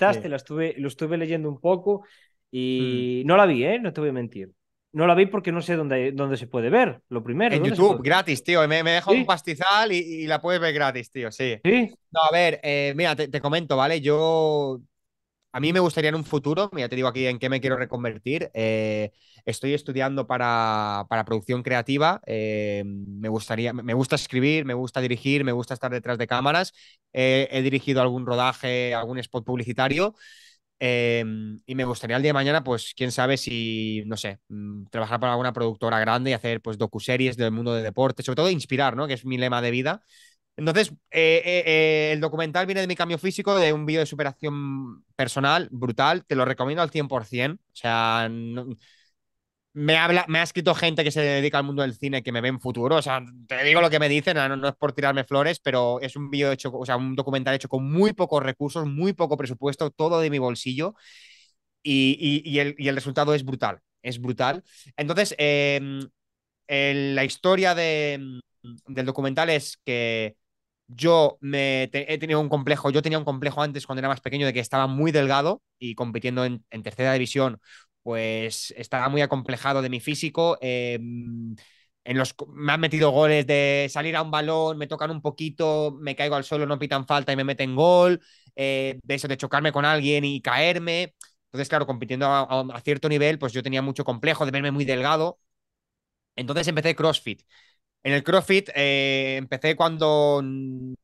la estuve, lo estuve leyendo un poco y mm. no la vi, ¿eh? No te voy a mentir. No la vi porque no sé dónde, dónde se puede ver, lo primero. En YouTube, gratis, tío. Me, me dejo un pastizal y, y, la puedes ver gratis, tío, sí. ¿Sí? No, a ver, eh, mira, te, te, comento, ¿vale? Yo a mí me gustaría en un futuro, ya te digo aquí en qué me quiero reconvertir, eh, estoy estudiando para, para producción creativa, eh, me, gustaría, me gusta escribir, me gusta dirigir, me gusta estar detrás de cámaras, eh, he dirigido algún rodaje, algún spot publicitario. y me gustaría el día de mañana, pues quién sabe si, no sé, mm, trabajar para alguna productora grande y hacer pues docuseries del mundo de deporte, sobre todo inspirar, ¿no? Que es mi lema de vida. Entonces, eh, eh, eh, el documental viene de mi cambio físico, de un vídeo de superación personal brutal, te lo recomiendo al 100%. O sea, me, habla, me ha escrito gente que se dedica al mundo del cine que me ve en futuro, o sea, te digo lo que me dicen, ah, no, es por tirarme flores, pero es un vídeo hecho, o sea, un documental hecho con muy pocos recursos, muy poco presupuesto, todo de mi bolsillo, y, el, resultado es brutal, es brutal. Entonces, em, la historia del documental es que yo he tenido un complejo, yo tenía un complejo antes cuando era más pequeño de que estaba muy delgado y compitiendo en, tercera división, pues estaba muy acomplejado de mi físico. Em, en los, me han metido goles de salir a un balón, me tocan un poquito, me caigo al suelo, no pitan falta y me meten gol, eh, de eso de chocarme con alguien y caerme. Entonces, claro, compitiendo a, cierto nivel, pues yo tenía mucho complejo de verme muy delgado. Entonces empecé CrossFit. En el CrossFit eh, empecé cuando no,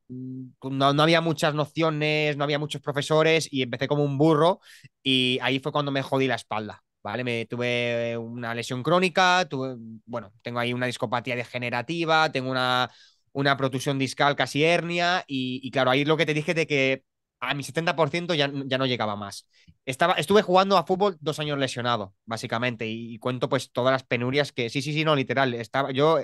había muchas nociones, no había muchos profesores y empecé como un burro y ahí fue cuando me jodí la espalda, ¿vale? Me tuve una lesión crónica, tuve, bueno, tengo ahí una discopatía degenerativa, tengo una, una protusión discal casi hernia y, claro, ahí lo que te dije de que a mi 70% ya, ya no llegaba más. Estaba, estuve jugando a fútbol dos años lesionado, básicamente, y, y cuento pues todas las penurias que, sí, sí, sí, no, literal, estaba yo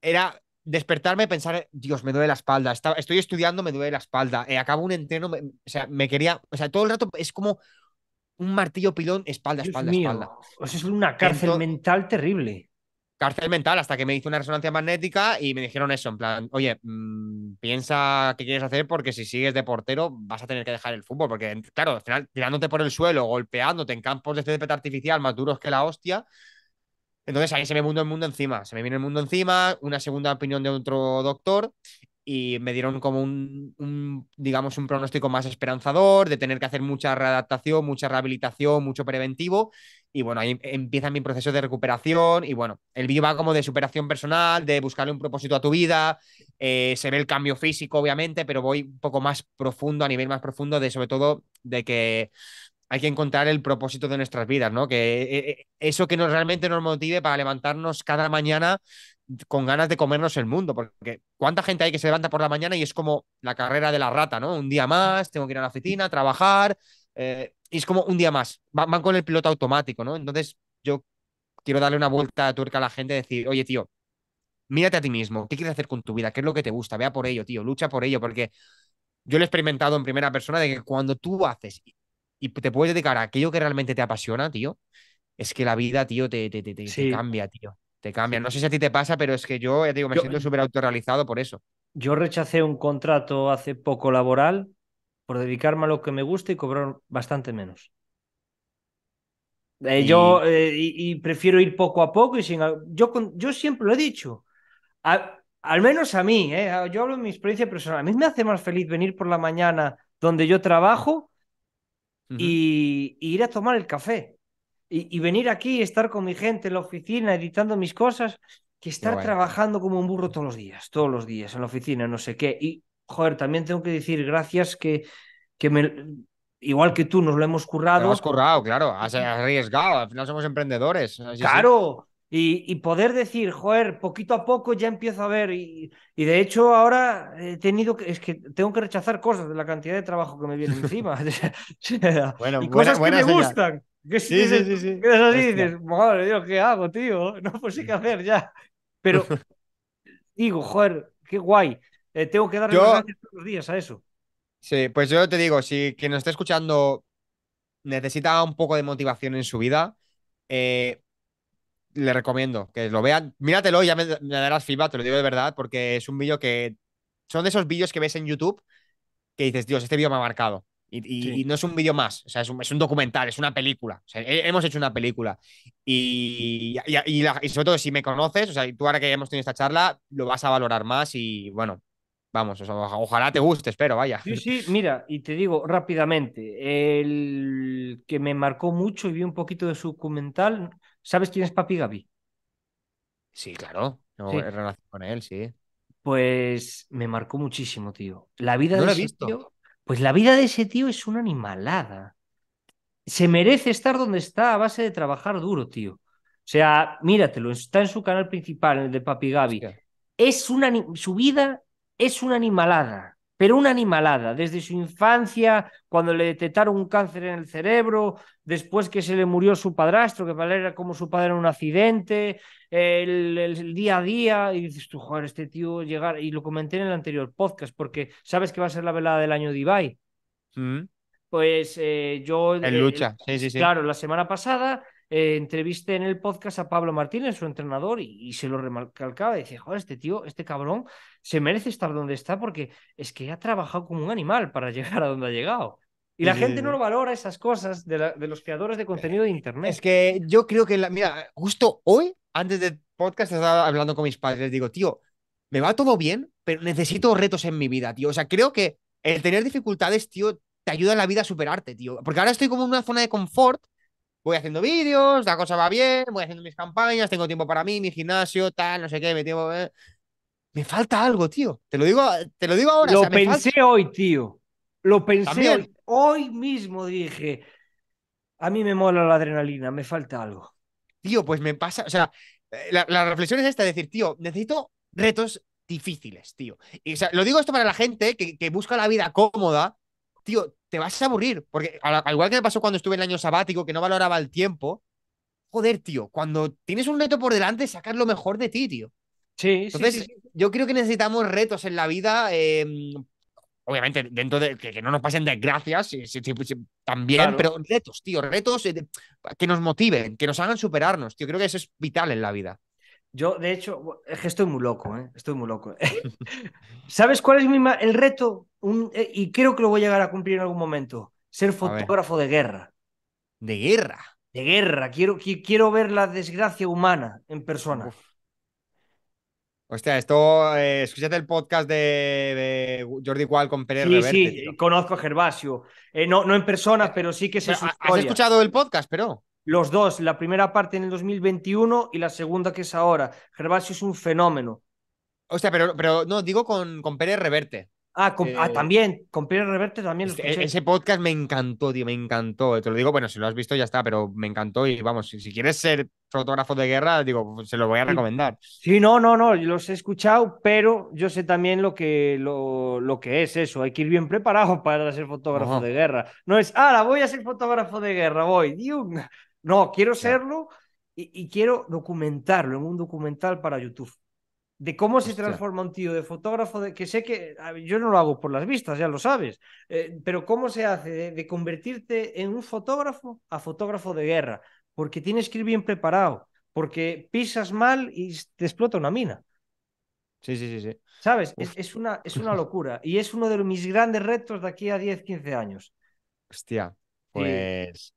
era despertarme y pensar, Dios, me duele la espalda, estoy estudiando, me duele la espalda, eh, acabo un entreno, me, o sea, me quería, o sea, todo el rato es como un martillo pilón, espalda, espalda, espalda. O sea, es una cárcel mental terrible. Cárcel mental, hasta que me hizo una resonancia magnética y me dijeron eso, en plan, oye, mm, piensa qué quieres hacer porque si sigues de portero vas a tener que dejar el fútbol, porque claro, al final tirándote por el suelo, golpeándote en campos de césped artificial más duros que la hostia, entonces ahí se me mundo el mundo encima, se me viene el mundo encima, una segunda opinión de otro doctor y me dieron como un, digamos, un pronóstico más esperanzador, de tener que hacer mucha readaptación, mucha rehabilitación, mucho preventivo. Y bueno, ahí empieza mi proceso de recuperación. Y bueno, el vídeo va como de superación personal, de buscarle un propósito a tu vida. Eh, se ve el cambio físico, obviamente, pero voy un poco más profundo, a nivel más profundo, de sobre todo de que hay que encontrar el propósito de nuestras vidas, ¿no? Que eh, eh, eso que nos, realmente nos motive para levantarnos cada mañana con ganas de comernos el mundo, porque cuánta gente hay que se levanta por la mañana y es como la carrera de la rata, ¿no? Un día más, tengo que ir a la oficina, trabajar, eh, y es como un día más, van, con el piloto automático, ¿no? Entonces yo quiero darle una vuelta a tuerca a la gente y decir, oye, tío, mírate a ti mismo, ¿qué quieres hacer con tu vida? ¿Qué es lo que te gusta? Vea por ello, tío, lucha por ello, porque yo lo he experimentado en primera persona de que cuando tú haces y te puedes dedicar a aquello que realmente te apasiona, tío, es que la vida, tío, te, cambia, tío. Te cambia. No sé si a ti te pasa, pero es que yo, ya digo, me siento súper autorrealizado por eso. Yo rechacé un contrato hace poco laboral por dedicarme a lo que me gusta y cobrar bastante menos. Eh, yo eh, y, prefiero ir poco a poco y sin. Yo, yo siempre lo he dicho. al menos a mí, eh, yo hablo de mi experiencia personal. A mí me hace más feliz venir por la mañana donde yo trabajo y, ir a tomar el café. Y, venir aquí, y estar con mi gente en la oficina, editando mis cosas, que estar trabajando como un burro todos los días, todos los días, en la oficina, no sé qué. Y, joder, también tengo que decir gracias que, que me, igual que tú, nos lo hemos currado. has currado, claro, has arriesgado, al final somos emprendedores. claro, y, poder decir, joder, poquito a poco ya empiezo a ver. Y, de hecho, ahora he tenido que, es que tengo que rechazar cosas de la cantidad de trabajo que me viene encima. bueno, y cosas que me gustan. Que sí, sí, sí, sí. así dices, madre Dios, ¿qué hago, tío? No, pues sí que hacer ya. Pero digo, joder, qué guay. Eh, tengo que darle gracias todos los días a eso. Sí, pues yo te digo, si quien nos está escuchando necesita un poco de motivación en su vida, eh, le recomiendo que lo vean. Míratelo y ya me, darás feedback, te lo digo de verdad, porque es un vídeo que. Son de esos vídeos que ves en YouTube que dices, Dios, este vídeo me ha marcado. Y, no es un vídeo más, o sea, es un, documental, es una película. hemos hecho una película. Y, sobre todo si me conoces, o sea, tú ahora que hemos tenido esta charla, lo vas a valorar más y bueno, Vamos, ojalá te guste, espero, vaya. Sí, sí, mira, y te digo rápidamente, el que me marcó mucho y vi un poquito de su documental, ¿sabes quién es Papi Gaby? Sí, claro, no, en relación con él, sí. Pues me marcó muchísimo, tío. La vida de ese visto. tío, pues la vida de ese tío es una animalada. Se merece estar donde está a base de trabajar duro, tío. O sea, míratelo, está en su canal principal, el de Papi Gaby. Es una su vida es una animalada, pero una animalada, desde su infancia, cuando le detectaron un cáncer en el cerebro, después que se le murió su padrastro, que era como su padre en un accidente, el, día a día, y dices tú, joder, este tío llegar, y lo comenté en el anterior podcast, porque sabes que va a ser la velada del año de Ibai. Mm. Pues eh, yo... En eh, lucha, sí, sí, sí. Claro, la semana pasada eh, entreviste en el podcast a Pablo Martínez, su entrenador, y, se lo recalcaba. dice, joder, este tío, este cabrón, se merece estar donde está porque es que ha trabajado como un animal para llegar a donde ha llegado. Y la gente no lo valora esas cosas de, los creadores de contenido de Internet. Es que yo creo que, la, mira, justo hoy, antes del podcast, estaba hablando con mis padres. Digo, tío, me va todo bien, pero necesito retos en mi vida, tío. O sea, creo que el tener dificultades, tío, te ayuda en la vida a superarte, tío. Porque ahora estoy como en una zona de confort voy haciendo vídeos, la cosa va bien, voy haciendo mis campañas, tengo tiempo para mí, mi gimnasio, tal, no sé qué, me eh. Me falta algo, tío. Te lo digo, te lo digo ahora. Lo pensé hoy, tío. Lo pensé hoy. mismo dije, a mí me mola la adrenalina, me falta algo. Tío, pues me pasa, o sea, eh, la, reflexión es esta, decir, tío, necesito retos difíciles, tío. Y lo digo esto para la gente que busca la vida cómoda tío, te vas a aburrir. Porque al igual que me pasó cuando estuve en el año sabático, que no valoraba el tiempo, joder, tío, cuando tienes un reto por delante, sacas lo mejor de ti, tío. Sí, sí, sí. yo creo que necesitamos retos en la vida. Em, obviamente, dentro de que, no nos pasen desgracias, también, pero retos, tío, retos eh, que nos motiven, que nos hagan superarnos. Yo creo que eso es vital en la vida. Yo, de hecho, es que estoy muy loco, ¿eh? estoy muy loco. ¿Sabes cuál es mi el reto? Eh, y creo que lo voy a llegar a cumplir en algún momento. Ser fotógrafo de guerra. ¿De guerra? De guerra. Quiero, quiero ver la desgracia humana en persona. Hostia, esto, eh, escuchaste el podcast de, Jordi Cual con Pérez sí, Sí, conozco a Gervasio. Eh, no, no en persona, pero sí que se ¿Has escuchado el podcast, pero? los dos, la primera parte en el 2021 y la segunda que es ahora. Gervasio es un fenómeno. O sea, pero, pero no, digo con, con Pérez Reverte. Ah, ah eh, también, con Pérez Reverte también. Lo este, escuché. ese podcast me encantó, tío, me encantó. Te lo digo, bueno, si lo has visto ya está, pero me encantó y vamos, si, quieres ser fotógrafo de guerra, digo, se lo voy a recomendar. Sí, no, no, no, los he escuchado, pero yo sé también lo que, lo, lo que es eso. Hay que ir bien preparado para ser fotógrafo de guerra. No es, ah, la voy a ser fotógrafo de guerra, voy. No, quiero serlo y, quiero documentarlo en un documental para YouTube. De cómo se transforma un tío de fotógrafo, de, que sé que yo no lo hago por las vistas, ya lo sabes, eh, pero cómo se hace de, convertirte en un fotógrafo a fotógrafo de guerra, porque tienes que ir bien preparado, porque pisas mal y te explota una mina. Sí, sí, sí, sí. ¿Sabes? Es, una, es una locura y es uno de mis grandes retos de aquí a 10, 15 años. Hostia, pues...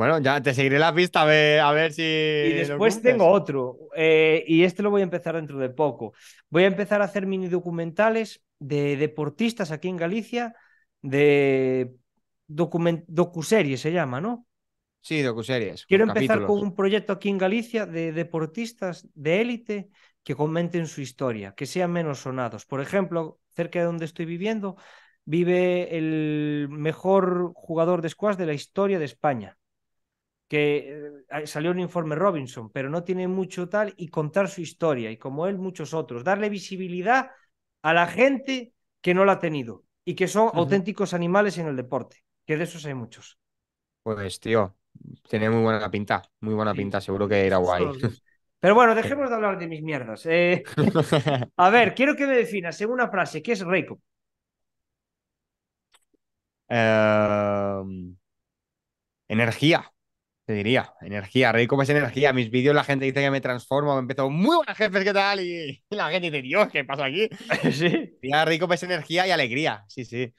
Bueno, ya te seguiré la pista a ver, si. Y después tengo otro, eh, y este lo voy a empezar dentro de poco. Voy a empezar a hacer mini documentales de deportistas aquí en Galicia, de docuseries se llama, ¿no? Sí, docuseries. Quiero empezar con un proyecto aquí en Galicia de deportistas de élite que comenten su historia, que sean menos sonados. Por ejemplo, cerca de donde estoy viviendo, vive el mejor jugador de squash de la historia de España que eh, salió un informe Robinson, pero no tiene mucho tal, y contar su historia, y como él, muchos otros, darle visibilidad a la gente que no la ha tenido y que son auténticos animales en el deporte, que de esos hay muchos. Pues, tío, tiene muy buena pinta, muy buena pinta, seguro que era guay. Pero bueno, dejemos de hablar de mis mierdas. Eh, a ver, quiero que me definas en una frase, ¿qué es Reiko? Em, energía diría, energía, rico es energía. Mis vídeos la gente dice que me transformo, me empezó muy buenas jefes, ¿qué tal? Y, la gente dice, Dios, ¿qué pasa aquí? sí. rico es energía y alegría, sí, sí.